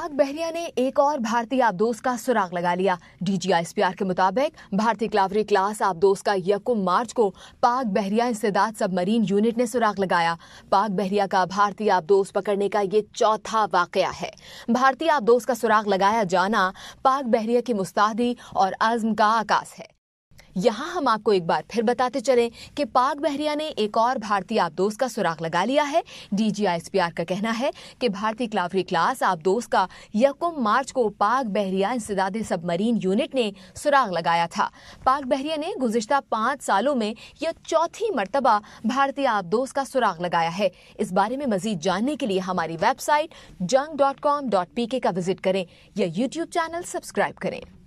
आग बहरिया ने एक और भारतीय आबदोस का सुराग लगा लिया डीजीआईएसपीआर के मुताबिक भारतीय क्लावरी क्लास आबदोस का यकुम मार्च को पाक बहरिया इंसदाद सबमरीन यूनिट ने सुराग लगाया पाक बहरिया का भारतीय आबदोस पकड़ने का ये चौथा वाकया है भारतीय आबदोस का सुराग लगाया जाना पाक बहरिया की मुस्तादी और आजम का आकाश है यहाँ हम आपको एक बार फिर बताते चलें कि पाक बहरिया ने एक और भारतीय आबदोज का सुराग लगा लिया है डीजीआईएसपीआर का कहना है कि भारतीय क्लावरी क्लास आबदोज का यकुम मार्च को पाक बहरिया इंसदाद सबमरीन यूनिट ने सुराग लगाया था पाक बहरिया ने गुजशत पाँच सालों में यह चौथी मरतबा भारतीय आबदोज का सुराग लगाया है इस बारे में मजीद जानने के लिए हमारी वेबसाइट जंग डॉट कॉम डॉट पी के का विजिट करें या यूट्यूब चैनल सब्सक्राइब करें